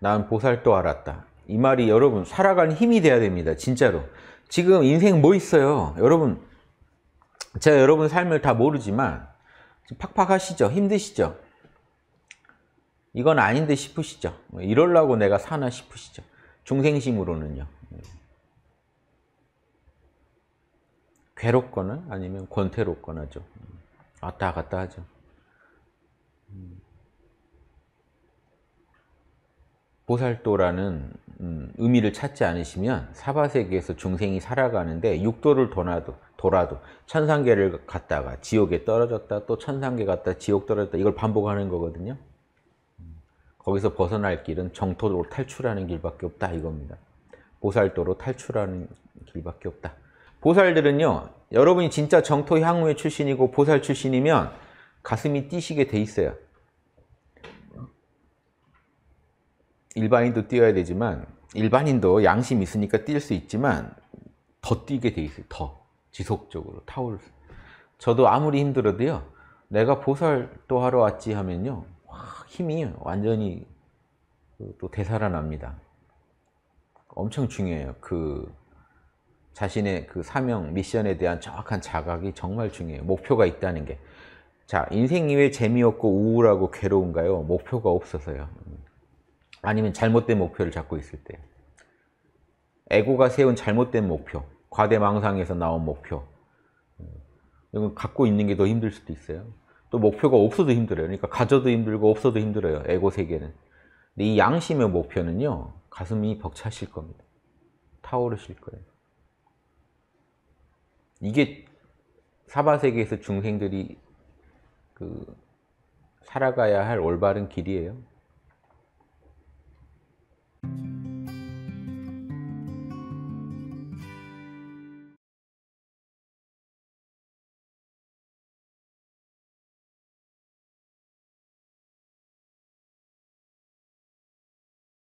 난 보살도 알았다. 이 말이 여러분 살아가는 힘이 돼야 됩니다. 진짜로. 지금 인생 뭐 있어요? 여러분 제가 여러분 삶을 다 모르지만 팍팍하시죠? 힘드시죠? 이건 아닌데 싶으시죠? 뭐 이럴라고 내가 사나 싶으시죠? 중생심으로는요. 괴롭거나 아니면 권태롭거나죠. 왔다 갔다 하죠. 보살도라는 음, 의미를 찾지 않으시면 사바세계에서 중생이 살아가는데 육도를 도나도, 돌아도 천상계를 갔다가 지옥에 떨어졌다 또 천상계 갔다 지옥 떨어졌다 이걸 반복하는 거거든요. 거기서 벗어날 길은 정토로 탈출하는 길밖에 없다 이겁니다. 보살도로 탈출하는 길밖에 없다. 보살들은요. 여러분이 진짜 정토 향후의 출신이고 보살 출신이면 가슴이 뛰시게 돼 있어요. 일반인도 뛰어야 되지만 일반인도 양심 있으니까 뛸 수 있지만 더 뛰게 돼 있어요. 더 지속적으로 타올. 저도 아무리 힘들어도요. 내가 보살도 하러 왔지 하면요. 힘이 완전히 또 되살아납니다. 엄청 중요해요. 그 자신의 그 사명, 미션에 대한 정확한 자각이 정말 중요해요. 목표가 있다는 게. 자, 인생이 왜 재미없고 우울하고 괴로운가요? 목표가 없어서요. 아니면 잘못된 목표를 잡고 있을 때 에고가 세운 잘못된 목표 과대망상에서 나온 목표 음, 이건 갖고 있는 게 더 힘들 수도 있어요 또 목표가 없어도 힘들어요 그러니까 가져도 힘들고 없어도 힘들어요 에고 세계는 근데 이 양심의 목표는요 가슴이 벅차실 겁니다 타오르실 거예요 이게 사바세계에서 중생들이 그 살아가야 할 올바른 길이에요